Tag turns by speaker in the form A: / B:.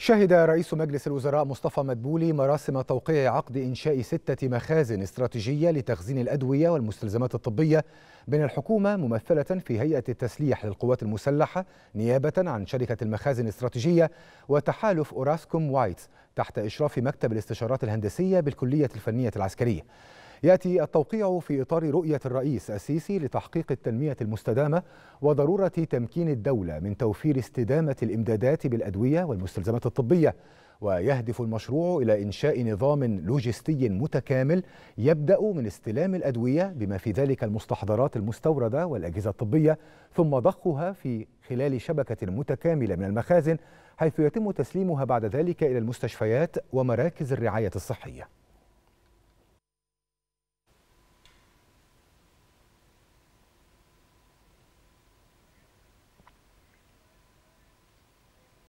A: شهد رئيس مجلس الوزراء مصطفى مدبولي مراسم توقيع عقد إنشاء ستة مخازن استراتيجية لتخزين الأدوية والمستلزمات الطبية بين الحكومة ممثلة في هيئة التسليح للقوات المسلحة نيابة عن شركة المخازن الاستراتيجية وتحالف أوراسكوم وايتس تحت إشراف مكتب الاستشارات الهندسية بالكلية الفنية العسكرية يأتي التوقيع في إطار رؤية الرئيس السيسي لتحقيق التنمية المستدامة وضرورة تمكين الدولة من توفير استدامة الإمدادات بالأدوية والمستلزمات الطبية ويهدف المشروع إلى إنشاء نظام لوجستي متكامل يبدأ من استلام الأدوية بما في ذلك المستحضرات المستوردة والأجهزة الطبية ثم ضخها في خلال شبكة متكاملة من المخازن حيث يتم تسليمها بعد ذلك إلى المستشفيات ومراكز الرعاية الصحية